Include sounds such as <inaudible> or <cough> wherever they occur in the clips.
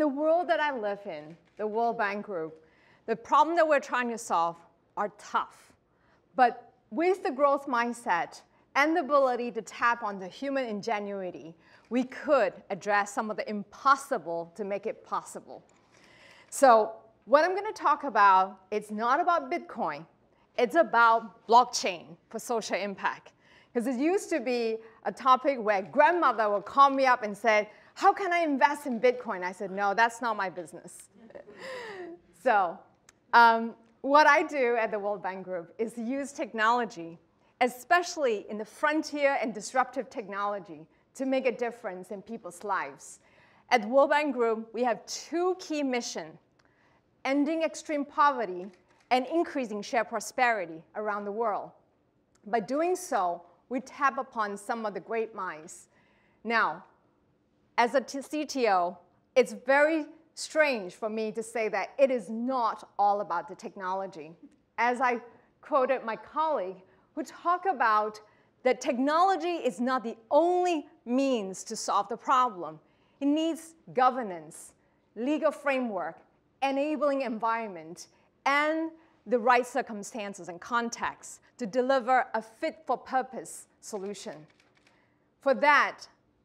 the world that I live in, the World Bank Group, the problem that we're trying to solve are tough. But with the growth mindset and the ability to tap on the human ingenuity, we could address some of the impossible to make it possible. So what I'm going to talk about, it's not about Bitcoin. It's about blockchain for social impact. Because it used to be a topic where grandmother would call me up and say, how can I invest in Bitcoin? I said, no, that's not my business. <laughs> so um, what I do at the World Bank Group is use technology, especially in the frontier and disruptive technology, to make a difference in people's lives. At World Bank Group, we have two key missions, ending extreme poverty and increasing shared prosperity around the world. By doing so, we tap upon some of the great minds. Now, as a CTO, it's very strange for me to say that it is not all about the technology. As I quoted my colleague, who talked about that technology is not the only means to solve the problem. It needs governance, legal framework, enabling environment, and the right circumstances and context to deliver a fit-for-purpose solution. For that,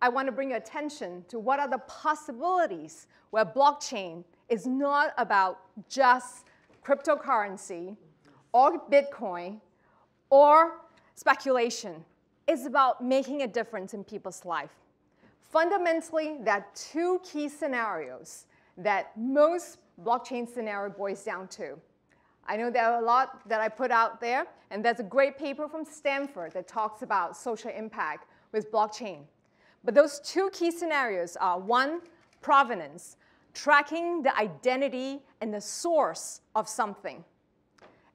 I want to bring your attention to what are the possibilities where blockchain is not about just cryptocurrency or Bitcoin or speculation. It's about making a difference in people's life. Fundamentally, there are two key scenarios that most blockchain scenario boils down to. I know there are a lot that I put out there, and there's a great paper from Stanford that talks about social impact with blockchain. But those two key scenarios are one, provenance, tracking the identity and the source of something.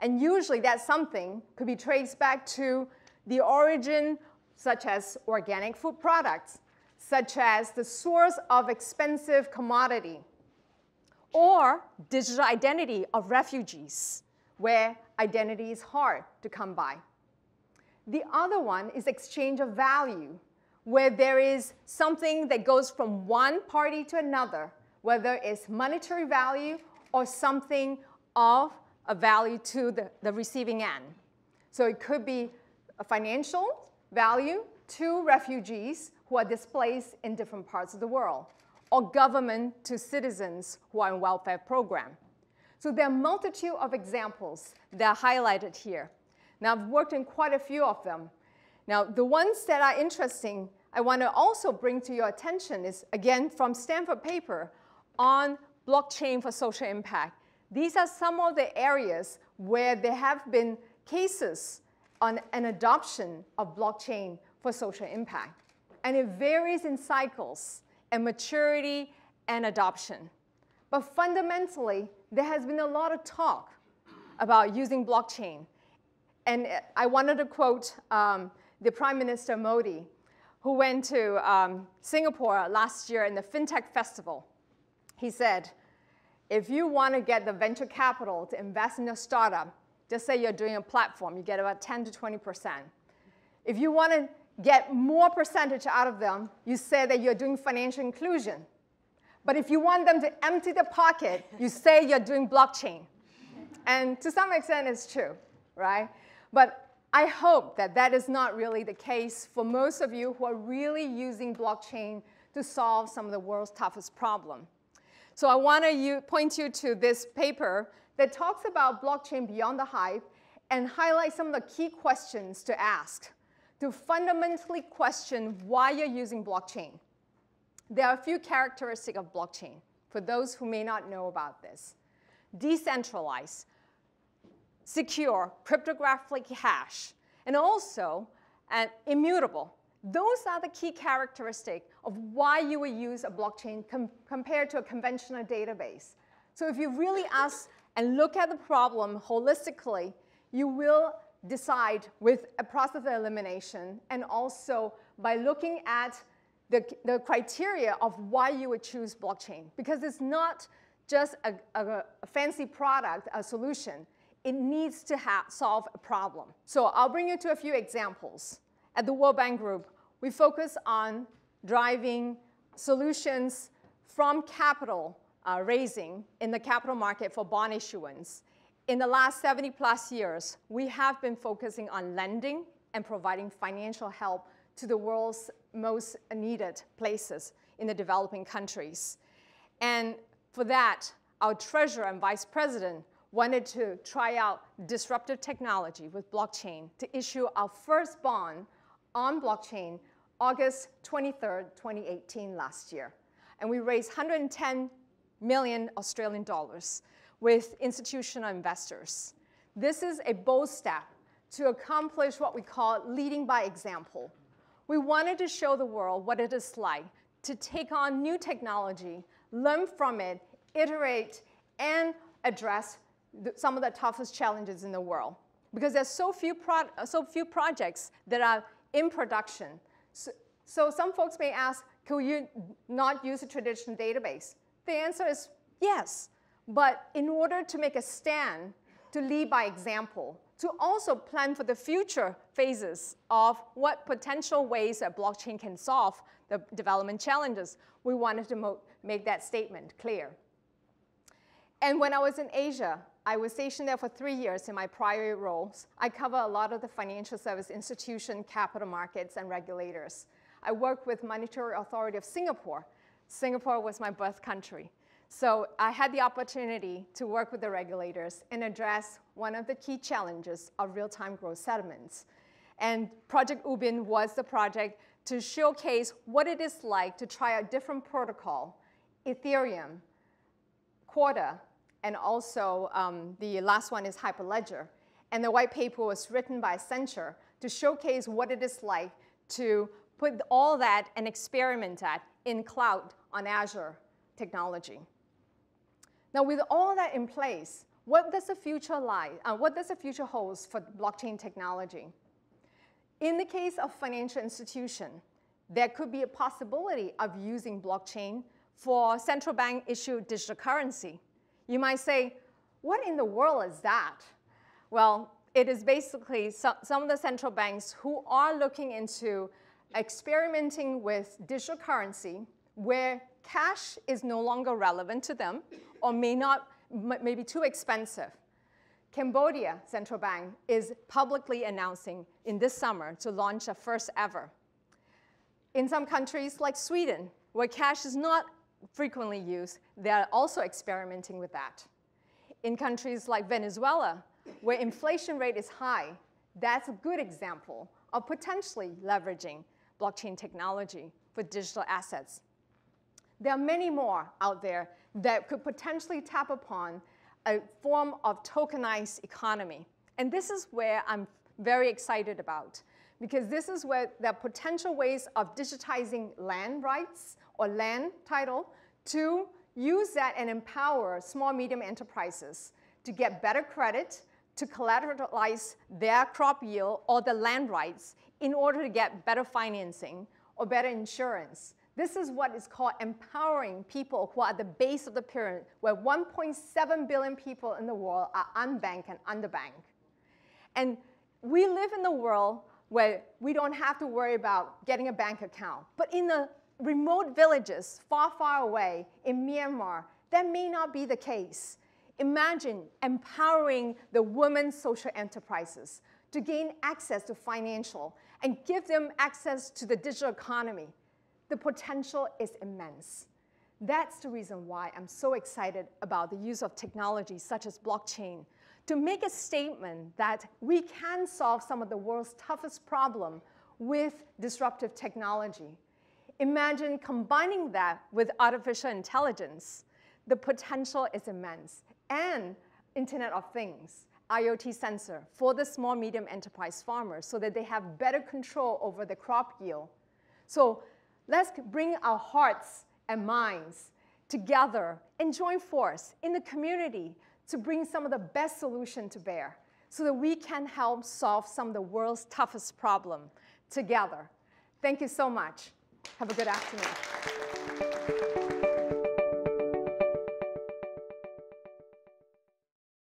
And usually that something could be traced back to the origin, such as organic food products, such as the source of expensive commodity, or digital identity of refugees, where identity is hard to come by. The other one is exchange of value, where there is something that goes from one party to another, whether it's monetary value or something of a value to the, the receiving end. So it could be a financial value to refugees who are displaced in different parts of the world, or government to citizens who are in welfare program. So there are a multitude of examples that are highlighted here. Now, I've worked in quite a few of them. Now, the ones that are interesting, I want to also bring to your attention is, again, from Stanford paper on blockchain for social impact. These are some of the areas where there have been cases on an adoption of blockchain for social impact. And it varies in cycles and maturity and adoption. But fundamentally, there has been a lot of talk about using blockchain. And uh, I wanted to quote um, the Prime Minister Modi, who went to um, Singapore last year in the FinTech Festival. He said, if you want to get the venture capital to invest in a startup, just say you're doing a platform, you get about 10 to 20%. If you want to get more percentage out of them, you say that you're doing financial inclusion. But if you want them to empty the pocket, you say you're doing blockchain. And to some extent, it's true, right? But I hope that that is not really the case for most of you who are really using blockchain to solve some of the world's toughest problems. So I want to point you to this paper that talks about blockchain beyond the hype and highlight some of the key questions to ask to fundamentally question why you're using blockchain. There are a few characteristics of blockchain for those who may not know about this. Decentralized secure, cryptographic hash, and also uh, immutable. Those are the key characteristic of why you would use a blockchain com compared to a conventional database. So if you really ask and look at the problem holistically, you will decide with a process of elimination and also by looking at the, the criteria of why you would choose blockchain because it's not just a, a, a fancy product, a solution it needs to solve a problem. So I'll bring you to a few examples. At the World Bank Group, we focus on driving solutions from capital uh, raising in the capital market for bond issuance. In the last 70 plus years, we have been focusing on lending and providing financial help to the world's most needed places in the developing countries. And for that, our treasurer and vice president wanted to try out disruptive technology with blockchain to issue our first bond on blockchain August 23, 2018 last year. And we raised 110 million Australian dollars with institutional investors. This is a bold step to accomplish what we call leading by example. We wanted to show the world what it is like to take on new technology, learn from it, iterate, and address the, some of the toughest challenges in the world because there's so few, so few projects that are in production. So, so some folks may ask, could you not use a traditional database? The answer is yes, but in order to make a stand, to lead by example, to also plan for the future phases of what potential ways that blockchain can solve the development challenges. We wanted to make that statement clear. And when I was in Asia, I was stationed there for three years in my prior roles. I cover a lot of the financial service institution, capital markets, and regulators. I work with Monetary Authority of Singapore. Singapore was my birth country. So I had the opportunity to work with the regulators and address one of the key challenges of real-time growth settlements. And Project Ubin was the project to showcase what it is like to try a different protocol, Ethereum, Quarter, and also um, the last one is Hyperledger. And the white paper was written by Accenture to showcase what it is like to put all that and experiment at in cloud on Azure technology. Now, with all that in place, what does the future lie? Uh, what does the future hold for blockchain technology? In the case of financial institution, there could be a possibility of using blockchain for central bank issued digital currency you might say, what in the world is that? Well, it is basically some, some of the central banks who are looking into experimenting with digital currency where cash is no longer relevant to them or may not, may be too expensive. Cambodia Central Bank is publicly announcing in this summer to launch a first ever. In some countries like Sweden, where cash is not frequently used, they are also experimenting with that. In countries like Venezuela, where inflation rate is high, that's a good example of potentially leveraging blockchain technology for digital assets. There are many more out there that could potentially tap upon a form of tokenized economy. And this is where I'm very excited about because this is where the potential ways of digitizing land rights or land title to use that and empower small, medium enterprises to get better credit, to collateralize their crop yield or the land rights in order to get better financing or better insurance. This is what is called empowering people who are at the base of the pyramid, where 1.7 billion people in the world are unbanked and underbanked. And we live in the world where we don't have to worry about getting a bank account. But in the remote villages, far, far away in Myanmar, that may not be the case. Imagine empowering the women's social enterprises to gain access to financial and give them access to the digital economy. The potential is immense. That's the reason why I'm so excited about the use of technology such as blockchain to make a statement that we can solve some of the world's toughest problem with disruptive technology. Imagine combining that with artificial intelligence. The potential is immense. And Internet of Things, IoT sensor for the small medium enterprise farmers so that they have better control over the crop yield. So let's bring our hearts and minds together and join force in the community to bring some of the best solution to bear so that we can help solve some of the world's toughest problem together. Thank you so much. Have a good afternoon.